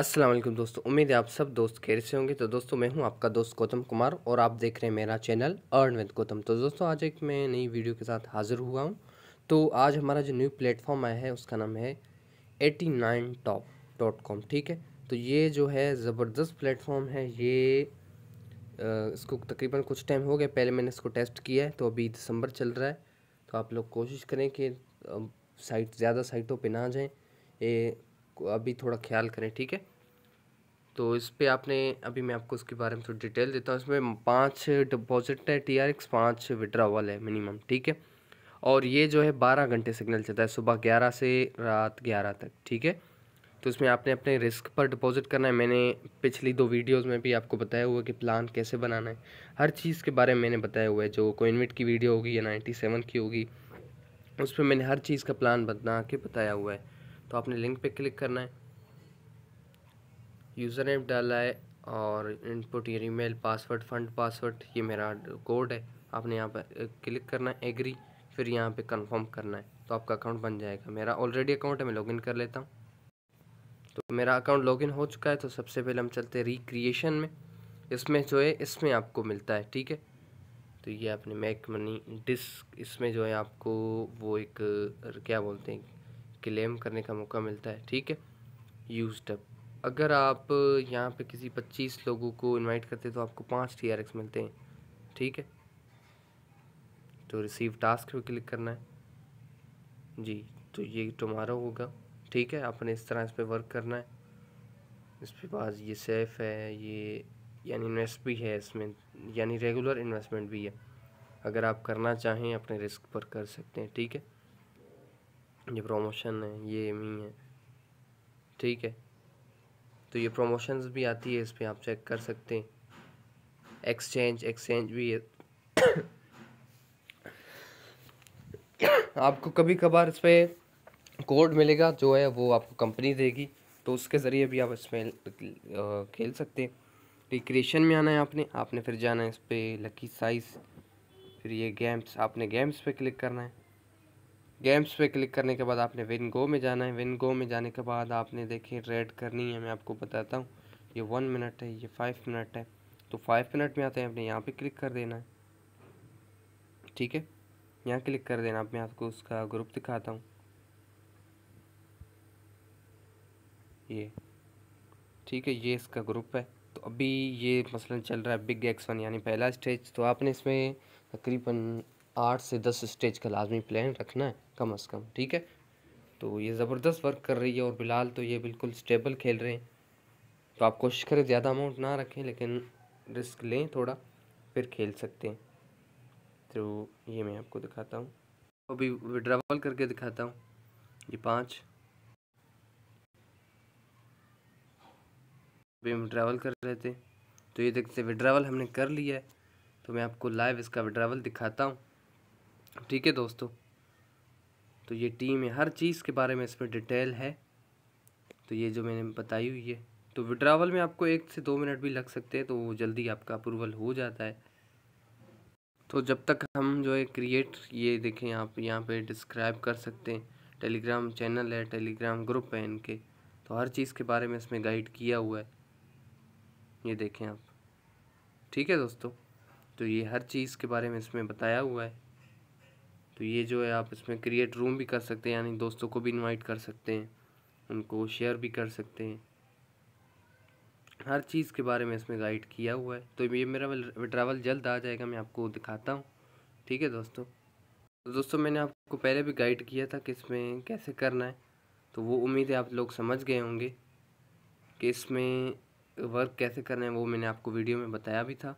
अस्सलाम वालेकुम दोस्तों उम्मीद है आप सब दोस्त खेर से होंगे तो दोस्तों मैं हूं आपका दोस्त गौतम कुमार और आप देख रहे हैं मेरा चैनल अर्न विद गौतम तो दोस्तों आज एक मैं नई वीडियो के साथ हाज़िर हुआ हूं तो आज हमारा जो न्यू प्लेटफॉर्म आया है उसका नाम है eighty nine top dot com ठीक है तो ये जो है ज़बरदस्त प्लेटफॉर्म है ये आ, इसको तकरीबन कुछ टाइम हो गया पहले मैंने इसको टेस्ट किया है तो अभी दिसंबर चल रहा है तो आप लोग कोशिश करें कि साइट ज़्यादा साइटों पर ना जाएँ ये अभी थोड़ा ख्याल करें ठीक है तो इस पर आपने अभी मैं आपको उसके बारे में थोड़ी डिटेल देता हूँ इसमें पाँच डिपॉजिट है टी आर एक्स पाँच विड्रावल है मिनिमम ठीक है और ये जो है बारह घंटे सिग्नल चलता है सुबह ग्यारह से रात ग्यारह तक ठीक है तो इसमें आपने अपने रिस्क पर डिपॉजिट करना है मैंने पिछली दो वीडियोज़ में भी आपको बताया हुआ कि प्लान कैसे बनाना है हर चीज़ के बारे में मैंने बताया हुआ है जो कोइनविट की वीडियो होगी या नाइन्टी सेवन की होगी उस पर मैंने हर चीज़ का प्लान बना के बताया हुआ है तो आपने लिंक पे क्लिक करना है यूज़र नेम डाला है और इनपुट ये ईमेल पासवर्ड फंड पासवर्ड ये मेरा कोड है आपने यहाँ पर क्लिक करना है एग्री फिर यहाँ पे कंफर्म करना है तो आपका अकाउंट बन जाएगा मेरा ऑलरेडी अकाउंट है मैं लॉगिन कर लेता हूँ तो मेरा अकाउंट लॉगिन हो चुका है तो सबसे पहले हम चलते हैं रिक्रिएशन में इसमें जो है इसमें आपको मिलता है ठीक है तो ये आपने मैक मनी डिस्क इसमें जो है आपको वो एक क्या बोलते हैं क्लेम करने का मौका मिलता है ठीक है यूज्ड अप अगर आप यहाँ पे किसी पच्चीस लोगों को इनवाइट करते हैं तो आपको पाँच टी आर एक्स मिलते हैं ठीक है तो रिसीव टास्क पे क्लिक करना है जी तो ये टुमारो होगा ठीक है आपने इस तरह इस पर वर्क करना है इसके पास ये सेफ़ है ये यानी इन्वेस्ट भी है इसमें यानी रेगुलर इन्वेस्टमेंट भी है अगर आप करना चाहें अपने रिस्क पर कर सकते हैं ठीक है ये प्रमोशन है ये एमी है ठीक है तो ये प्रमोशंस भी आती है इस पर आप चेक कर सकते हैं एक्सचेंज एक्सचेंज भी है आपको कभी कभार इस पर कोड मिलेगा जो है वो आपको कंपनी देगी तो उसके ज़रिए भी आप इसमें खेल सकते हैं रिक्रिएशन में आना है आपने आपने फिर जाना है इस पर लकी साइज़ फिर ये गेम्स आपने गेम्स पे क्लिक करना है गेम्स पे क्लिक करने के बाद आपने विन गो में जाना है विन गो में जाने के बाद आपने देखें रेड करनी है मैं आपको बताता हूँ ये वन मिनट है ये फाइव मिनट है तो फाइव मिनट में आते हैं आपने यहाँ पे क्लिक कर देना है ठीक है यहाँ क्लिक कर देना आप मैं आपको उसका ग्रुप दिखाता हूँ ये ठीक है ये इसका ग्रुप है तो अभी ये मसलन चल रहा है बिग एक्स वन यानी पहला स्टेज तो आपने इसमें तकरीबन आठ से दस स्टेज का लाजमी प्लान रखना है कम अज़ कम ठीक है तो ये ज़बरदस्त वर्क कर रही है और बिलाल तो ये बिल्कुल स्टेबल खेल रहे हैं तो आप कोशिश करें ज़्यादा अमाउंट ना रखें लेकिन रिस्क लें थोड़ा फिर खेल सकते हैं तो ये मैं आपको दिखाता हूँ अभी विड्रावल करके दिखाता हूँ ये पाँच अभी हम विड्रावल कर रहे थे तो ये देखते विड्रावल हमने कर लिया है तो मैं आपको लाइव इसका विड्रावल दिखाता हूँ ठीक है दोस्तों तो ये टीम है हर चीज़ के बारे में इसमें डिटेल है तो ये जो मैंने बताई हुई है तो विड्रावल में आपको एक से दो मिनट भी लग सकते हैं तो वो जल्दी आपका अप्रूवल हो जाता है तो जब तक हम जो है क्रिएट ये देखें आप यहाँ पे डिस्क्राइब कर सकते हैं टेलीग्राम चैनल है टेलीग्राम ग्रुप है इनके तो हर चीज़ के बारे में इसमें गाइड किया हुआ है ये देखें आप ठीक है दोस्तों तो ये हर चीज़ के बारे में इसमें बताया हुआ है तो ये जो है आप इसमें क्रिएट रूम भी कर सकते हैं यानी दोस्तों को भी इनवाइट कर सकते हैं उनको शेयर भी कर सकते हैं हर चीज़ के बारे में इसमें गाइड किया हुआ है तो ये मेरा विड्रावल जल्द आ जाएगा मैं आपको दिखाता हूँ ठीक है दोस्तों तो दोस्तों मैंने आपको पहले भी गाइड किया था कि इसमें कैसे करना है तो वो उम्मीद है आप लोग समझ गए होंगे कि इसमें वर्क कैसे करना है वो मैंने आपको वीडियो में बताया भी था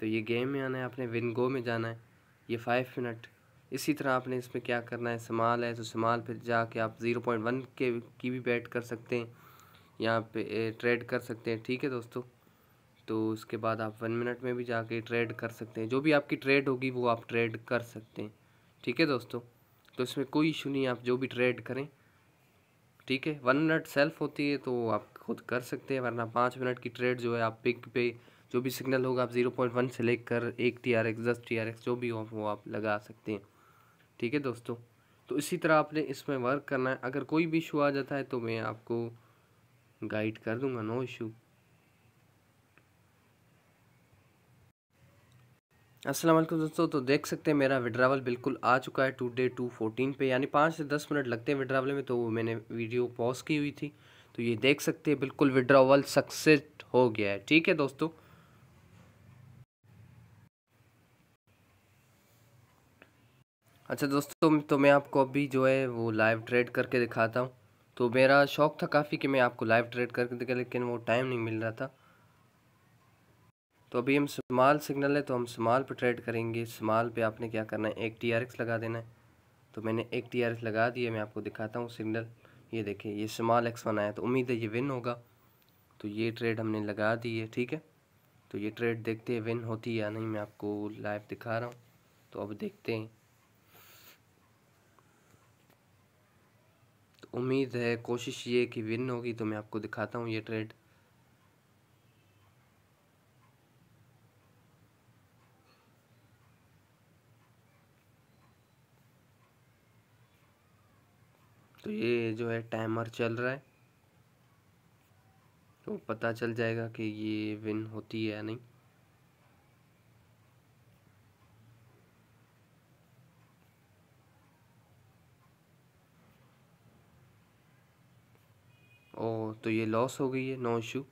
तो ये गेम में आना है आपने विनगो में जाना है ये फाइव मिनट इसी तरह आपने इसमें क्या करना है समाल है तो समाल फिर जाके आप ज़ीरो पॉइंट वन के की भी बैट कर सकते हैं यहाँ पे ट्रेड कर सकते हैं ठीक है दोस्तों तो उसके बाद आप वन मिनट में भी जाके ट्रेड कर सकते हैं जो भी आपकी ट्रेड होगी वो आप ट्रेड कर सकते हैं ठीक है दोस्तों तो इसमें कोई इशू नहीं आप जो भी ट्रेड करें ठीक है वन मिनट सेल्फ होती है तो आप खुद कर सकते हैं वरना पाँच मिनट की ट्रेड जो है आप पिक पे जो भी सिग्नल होगा आप ज़ीरो पॉइंट वन से लेकर एक टी आर एक्स दस टी आर एक्स जो भी हो वो आप लगा सकते हैं ठीक है दोस्तों तो इसी तरह आपने इसमें वर्क करना है अगर कोई भी इशू आ जाता है तो मैं आपको गाइड कर दूंगा नो इशू अस्सलाम वालेकुम दोस्तों तो देख सकते हैं मेरा विड्रावल बिल्कुल आ चुका है टू डे टू फोर्टीन पे यानी पाँच से दस मिनट लगते हैं विड्रावल में तो वो मैंने वीडियो पॉज की हुई थी तो ये देख सकते हैं बिल्कुल विड्रावल सक्सेस हो गया है ठीक है दोस्तों अच्छा दोस्तों तो मैं आपको अभी जो है वो लाइव ट्रेड करके दिखाता हूँ तो मेरा शौक़ था काफ़ी कि मैं आपको लाइव ट्रेड करके दिखा लेकिन वो टाइम नहीं मिल रहा था तो अभी हम स्माल सिग्नल है तो हम स्माल पे ट्रेड करेंगे स्माल पे आपने क्या करना है एक टी लगा देना है तो मैंने एक टी लगा दिया मैं आपको दिखाता हूँ सिग्नल ये देखिए ये स्माल एक्स वन आया तो उम्मीद है ये विन होगा तो ये ट्रेड हमने लगा दी है ठीक है तो ये ट्रेड देखते हैं विन होती है या नहीं मैं आपको लाइव दिखा रहा हूँ तो अब देखते हैं उम्मीद है कोशिश ये कि विन होगी तो मैं आपको दिखाता हूँ ये ट्रेड तो ये जो है टाइमर चल रहा है तो पता चल जाएगा कि ये विन होती है या नहीं तो ये लॉस हो गई है नो इशू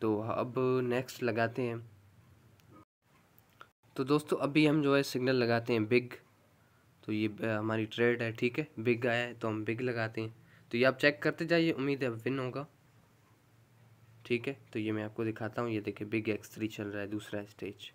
तो अब नेक्स्ट लगाते हैं तो दोस्तों अभी हम जो है सिग्नल लगाते हैं बिग तो ये हमारी ट्रेड है ठीक है बिग आया है तो हम बिग लगाते हैं तो ये आप चेक करते जाइए उम्मीद है विन होगा ठीक है तो ये मैं आपको दिखाता हूँ ये देखिए बिग एक्स थ्री चल रहा है दूसरा स्टेज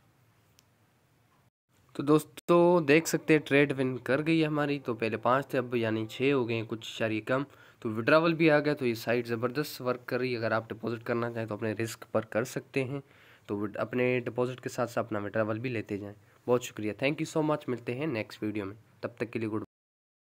तो दोस्तों देख सकते हैं ट्रेड विन कर गई है हमारी तो पहले पाँच थे अब यानी छः हो गए हैं कुछ सारी कम तो विड्रावल भी आ गया तो ये साइट ज़बरदस्त वर्क कर रही है अगर आप डिपॉजिट करना चाहें तो अपने रिस्क पर कर सकते हैं तो अपने डिपॉजिट के साथ साथ अपना विड्रावल भी लेते जाएँ बहुत शुक्रिया थैंक यू सो मच मिलते हैं नेक्स्ट वीडियो में तब तक के लिए गुड